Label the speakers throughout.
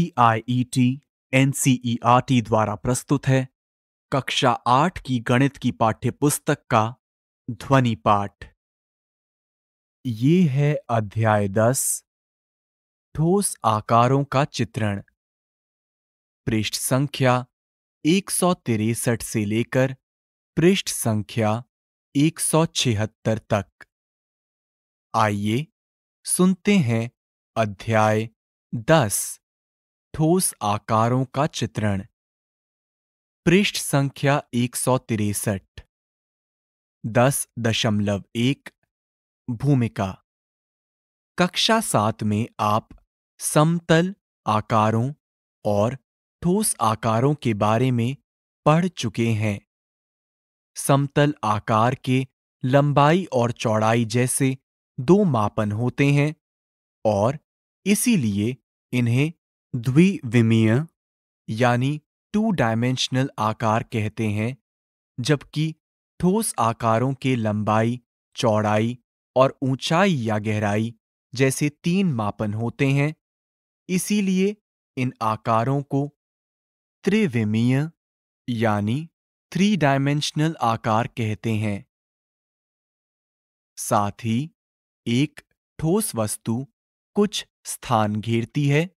Speaker 1: are NCERT e e द्वारा प्रस्तुत है कक्षा आठ की गणित की पाठ्य पुस्तक का ध्वनि पाठ ये है अध्याय दस ठोस आकारों का चित्रण पृष्ठ संख्या एक सौ तिरसठ से लेकर पृष्ठ संख्या एक सौ छिहत्तर तक आइए सुनते हैं अध्याय दस ठोस आकारों का चित्रण पृष्ठ संख्या एक सौ तिरसठ दस दशमलव एक भूमिका कक्षा सात में आप समतल आकारों और ठोस आकारों के बारे में पढ़ चुके हैं समतल आकार के लंबाई और चौड़ाई जैसे दो मापन होते हैं और इसीलिए इन्हें द्विविमीय यानी टू डायमेंशनल आकार कहते हैं जबकि ठोस आकारों के लंबाई चौड़ाई और ऊंचाई या गहराई जैसे तीन मापन होते हैं इसीलिए इन आकारों को त्रिविमीय यानी थ्री डायमेंशनल आकार कहते हैं साथ ही एक ठोस वस्तु कुछ स्थान घेरती है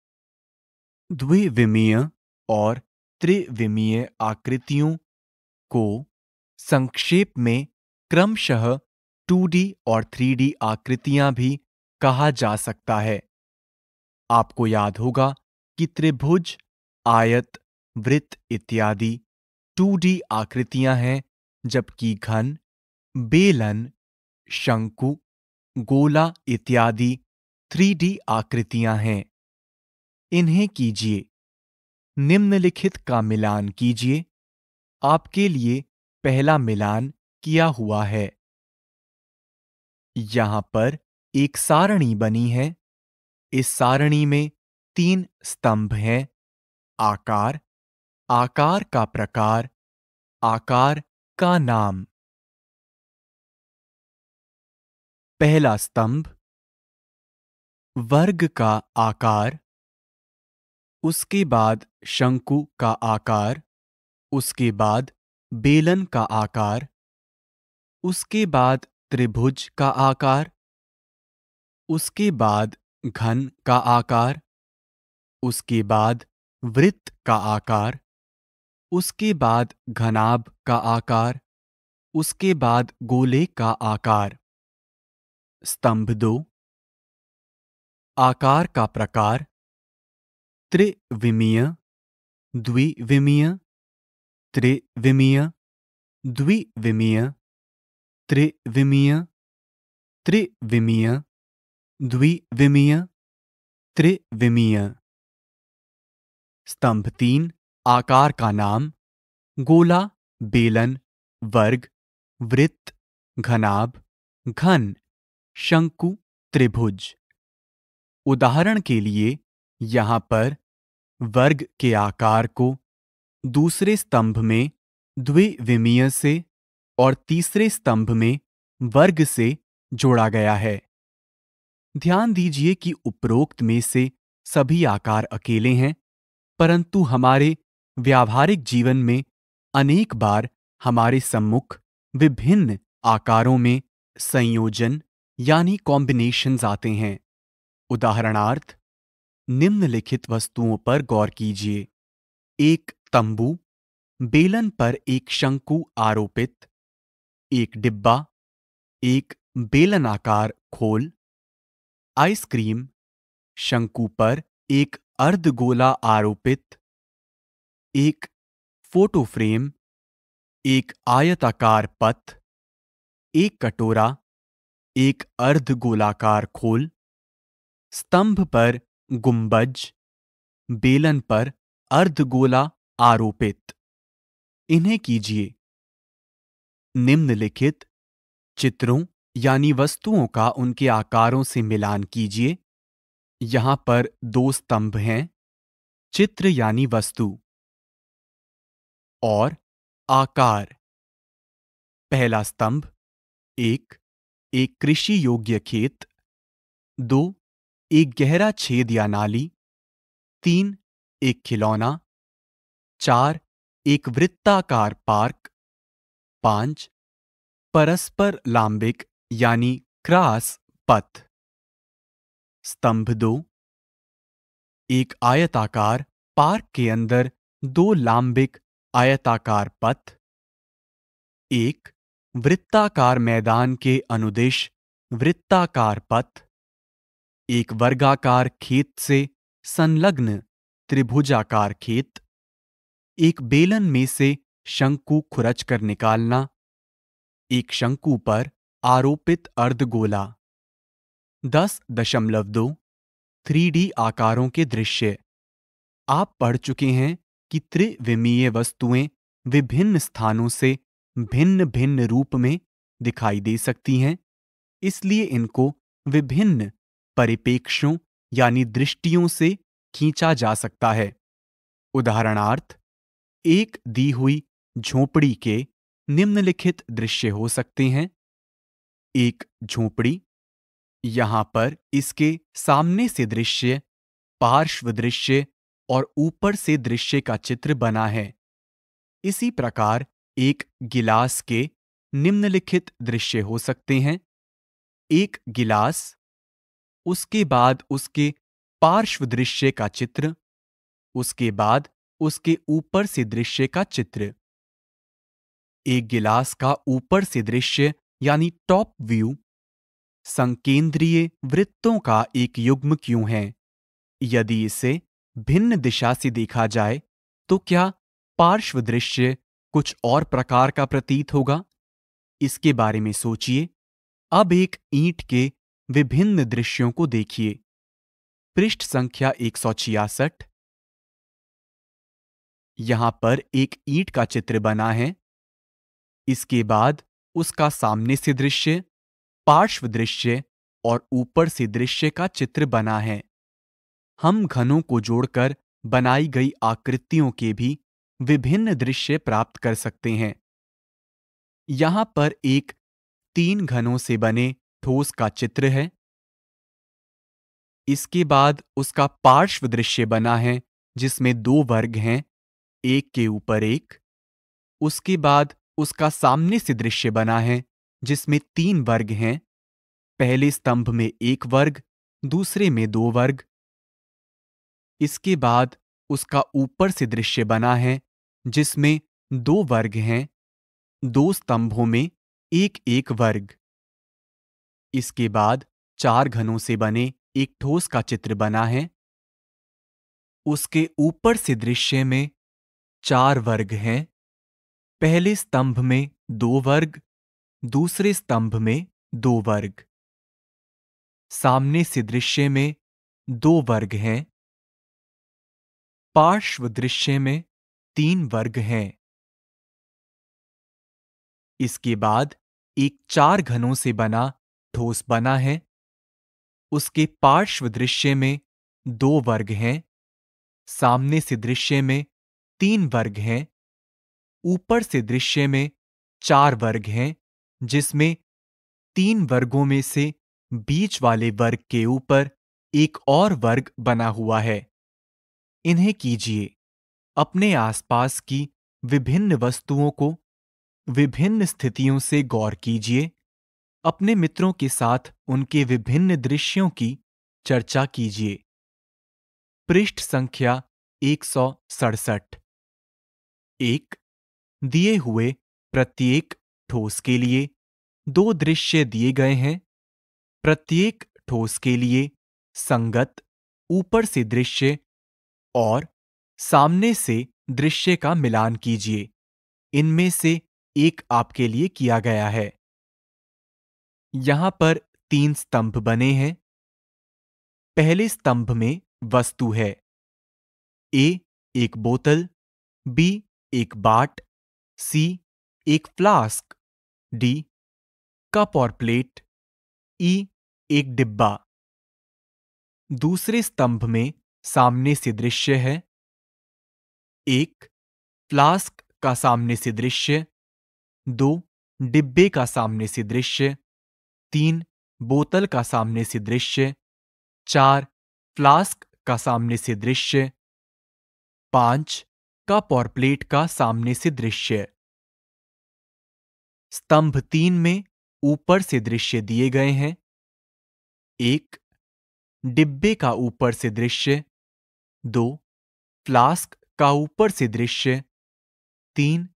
Speaker 1: द्विविमीय और त्रिविमीय आकृतियों को संक्षेप में क्रमशः 2D और 3D आकृतियां भी कहा जा सकता है आपको याद होगा कि त्रिभुज आयत वृत्त इत्यादि 2D आकृतियां हैं जबकि घन बेलन शंकु गोला इत्यादि 3D आकृतियां हैं इन्हें कीजिए निम्नलिखित का मिलान कीजिए आपके लिए पहला मिलान किया हुआ है यहां पर एक सारणी बनी है इस सारणी में तीन स्तंभ हैं आकार आकार का प्रकार आकार का नाम पहला स्तंभ वर्ग का आकार उसके बाद शंकु का आकार उसके बाद बेलन का आकार उसके बाद त्रिभुज का आकार उसके बाद घन का आकार उसके बाद वृत्त का आकार उसके बाद घनाब का आकार उसके बाद गोले का आकार स्तंभ दो आकार का प्रकार त्रिविमीय द्विविमीय त्रिविमीय द्विविमीय त्रिविमीय त्रिविमीय द्विविमीय त्रिविमीय स्तंभ तीन आकार का नाम गोला बेलन वर्ग वृत्त घनाभ घन शंकु त्रिभुज उदाहरण के लिए यहां पर वर्ग के आकार को दूसरे स्तंभ में द्विविमीय से और तीसरे स्तंभ में वर्ग से जोड़ा गया है ध्यान दीजिए कि उपरोक्त में से सभी आकार अकेले हैं परंतु हमारे व्यावहारिक जीवन में अनेक बार हमारे सम्मुख विभिन्न आकारों में संयोजन यानी कॉम्बिनेशंस आते हैं उदाहरणार्थ निम्नलिखित वस्तुओं पर गौर कीजिए एक तंबू बेलन पर एक शंकु आरोपित एक डिब्बा एक बेलनाकार खोल आइसक्रीम शंकु पर एक अर्धगोला आरोपित एक फोटो फ्रेम एक आयताकार पथ एक कटोरा एक अर्धगोलाकार खोल स्तंभ पर गुंबज बेलन पर अर्धगोला आरोपित इन्हें कीजिए निम्नलिखित चित्रों यानी वस्तुओं का उनके आकारों से मिलान कीजिए यहां पर दो स्तंभ हैं चित्र यानी वस्तु और आकार पहला स्तंभ एक एक कृषि योग्य खेत दो एक गहरा छेद या नाली तीन एक खिलौना चार एक वृत्ताकार पार्क पांच परस्पर लांबिक यानी क्रास पथ स्तंभ दो एक आयताकार पार्क के अंदर दो लांबिक आयताकार पथ एक वृत्ताकार मैदान के अनुदेश वृत्ताकार पथ एक वर्गाकार खेत से संलग्न त्रिभुजाकार खेत एक बेलन में से शंकु खुरच कर निकालना एक शंकु पर आरोपित अर्धगोला दस दशमलव दो थ्री डी आकारों के दृश्य आप पढ़ चुके हैं कि त्रिविमीय वस्तुएं विभिन्न स्थानों से भिन्न भिन्न रूप में दिखाई दे सकती हैं इसलिए इनको विभिन्न परिपेक्षों यानी दृष्टियों से खींचा जा सकता है उदाहरणार्थ एक दी हुई झोपड़ी के निम्नलिखित दृश्य हो सकते हैं एक झोपड़ी यहां पर इसके सामने से दृश्य पार्श्व दृश्य और ऊपर से दृश्य का चित्र बना है इसी प्रकार एक गिलास के निम्नलिखित दृश्य हो सकते हैं एक गिलास उसके बाद उसके पार्श्व दृश्य का चित्र उसके बाद उसके ऊपर से दृश्य का चित्र एक गिलास का ऊपर से दृश्य यानी टॉप व्यू संकेंद्रीय वृत्तों का एक युग्म क्यों है यदि इसे भिन्न दिशा से देखा जाए तो क्या पार्श्व दृश्य कुछ और प्रकार का प्रतीत होगा इसके बारे में सोचिए अब एक ईंट के विभिन्न दृश्यों को देखिए पृष्ठ संख्या एक यहां पर एक ईंट का चित्र बना है इसके बाद उसका सामने से दृश्य पार्श्व दृश्य और ऊपर से दृश्य का चित्र बना है हम घनों को जोड़कर बनाई गई आकृतियों के भी विभिन्न दृश्य प्राप्त कर सकते हैं यहां पर एक तीन घनों से बने ठोस तो का चित्र है इसके बाद उसका पार्श्व दृश्य बना है जिसमें दो वर्ग हैं एक के ऊपर एक उसके बाद उसका सामने से दृश्य बना है जिसमें तीन वर्ग हैं पहले स्तंभ में एक वर्ग दूसरे में दो वर्ग इसके बाद उसका ऊपर से दृश्य बना है जिसमें दो वर्ग हैं दो स्तंभों में एक एक वर्ग इसके बाद चार घनों से बने एक ठोस का चित्र बना है उसके ऊपर से दृश्य में चार वर्ग हैं पहले स्तंभ में दो वर्ग दूसरे स्तंभ में दो वर्ग सामने से दृश्य में दो वर्ग हैं पार्श्व दृश्य में तीन वर्ग हैं इसके बाद एक चार घनों से बना ठोस बना है उसके पार्श्व दृश्य में दो वर्ग हैं सामने से दृश्य में तीन वर्ग हैं ऊपर से दृश्य में चार वर्ग हैं जिसमें तीन वर्गों में से बीच वाले वर्ग के ऊपर एक और वर्ग बना हुआ है इन्हें कीजिए अपने आसपास की विभिन्न वस्तुओं को विभिन्न स्थितियों से गौर कीजिए अपने मित्रों के साथ उनके विभिन्न दृश्यों की चर्चा कीजिए पृष्ठ संख्या एक सौ सड़सठ एक दिए हुए प्रत्येक ठोस के लिए दो दृश्य दिए गए हैं प्रत्येक ठोस के लिए संगत ऊपर से दृश्य और सामने से दृश्य का मिलान कीजिए इनमें से एक आपके लिए किया गया है यहां पर तीन स्तंभ बने हैं पहले स्तंभ में वस्तु है ए एक बोतल बी एक बाट सी एक फ्लास्क डी कप और प्लेट ई e, एक डिब्बा दूसरे स्तंभ में सामने से दृश्य है एक फ्लास्क का सामने से दृश्य दो डिब्बे का सामने से दृश्य तीन बोतल का सामने से दृश्य चार फ्लास्क का सामने से दृश्य पांच कप और प्लेट का सामने से दृश्य स्तंभ तीन में ऊपर से दृश्य दिए गए हैं एक डिब्बे का ऊपर से दृश्य दो फ्लास्क का ऊपर से दृश्य तीन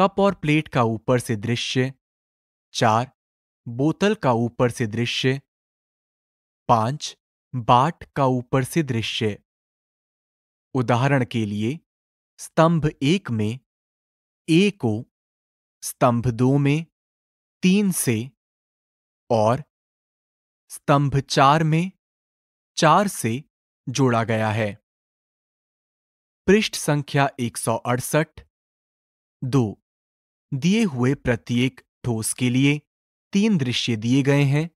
Speaker 1: कप और प्लेट का ऊपर से दृश्य चार बोतल का ऊपर से दृश्य पांच बाट का ऊपर से दृश्य उदाहरण के लिए स्तंभ एक में ए को स्तंभ दो में तीन से और स्तंभ चार में चार से जोड़ा गया है पृष्ठ संख्या एक सौ अड़सठ दो दिए हुए प्रत्येक ठोस के लिए तीन दृश्य दिए गए हैं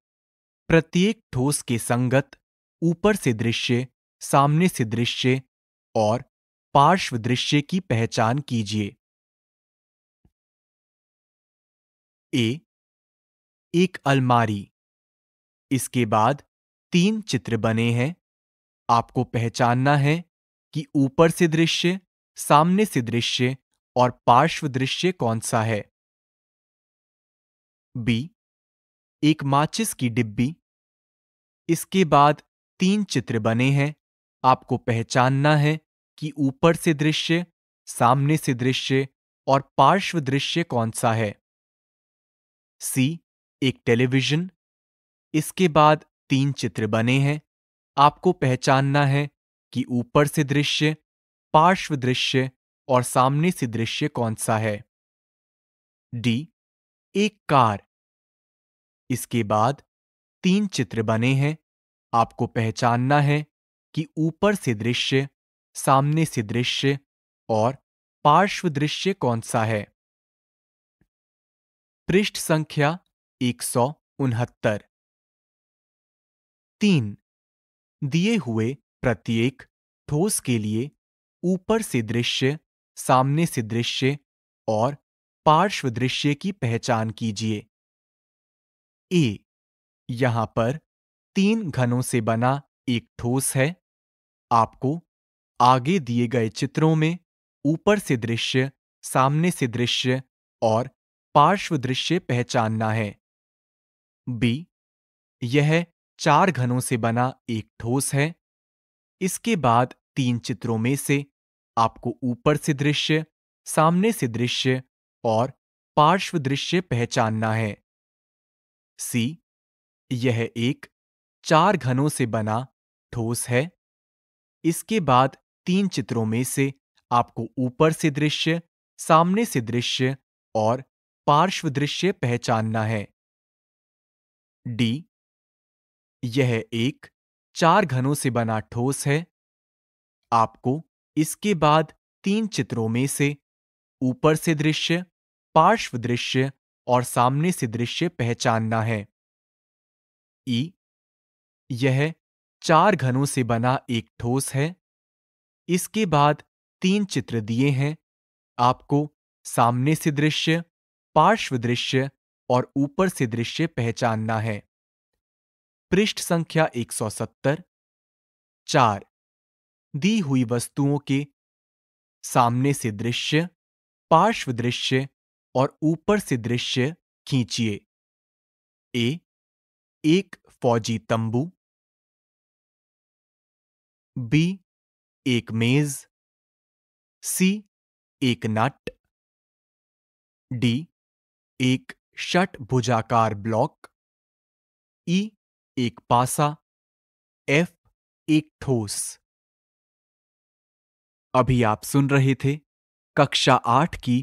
Speaker 1: प्रत्येक ठोस के संगत ऊपर से दृश्य सामने से दृश्य और पार्श्व दृश्य की पहचान कीजिए ए एक अलमारी इसके बाद तीन चित्र बने हैं आपको पहचानना है कि ऊपर से दृश्य सामने से दृश्य और पार्श्व दृश्य कौन सा है बी एक माचिस की डिब्बी इसके बाद तीन चित्र बने हैं आपको पहचानना है कि ऊपर से दृश्य सामने से दृश्य और पार्श्व दृश्य कौन सा है सी एक टेलीविजन इसके बाद तीन चित्र बने हैं आपको पहचानना है कि ऊपर से दृश्य पार्श्व दृश्य और सामने से दृश्य कौन सा है डी एक कार इसके बाद तीन चित्र बने हैं आपको पहचानना है कि ऊपर से दृश्य सामने से दृश्य और पार्श्व दृश्य कौन सा है पृष्ठ संख्या एक सौ उनहत्तर तीन दिए हुए प्रत्येक ठोस के लिए ऊपर से दृश्य सामने से दृश्य और पार्श्व दृश्य की पहचान कीजिए ए यहां पर तीन घनों से बना एक ठोस है आपको आगे दिए गए चित्रों में ऊपर से दृश्य सामने से दृश्य और पार्श्व दृश्य पहचानना है बी यह चार घनों से बना एक ठोस है इसके बाद तीन चित्रों में से आपको ऊपर से दृश्य सामने से दृश्य और पार्श्व दृश्य पहचानना है सी यह एक चार घनों से बना ठोस है इसके बाद तीन चित्रों में से आपको ऊपर से दृश्य सामने से दृश्य और पार्श्व दृश्य पहचानना है डी यह एक चार घनों से बना ठोस है आपको इसके बाद तीन चित्रों में से ऊपर से दृश्य पार्श्व दृश्य और सामने से दृश्य पहचानना है ई यह चार घनों से बना एक ठोस है इसके बाद तीन चित्र दिए हैं आपको सामने से दृश्य पार्श्व दृश्य और ऊपर से दृश्य पहचानना है पृष्ठ संख्या 170 चार दी हुई वस्तुओं के सामने से दृश्य पार्श्व दृश्य और ऊपर से दृश्य खींचिए ए एक फौजी तंबू बी एक मेज सी एक नट डी एक शट भुजाकार ब्लॉक ई एक पासा एफ एक ठोस अभी आप सुन रहे थे कक्षा आठ की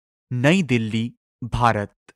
Speaker 1: नई दिल्ली भारत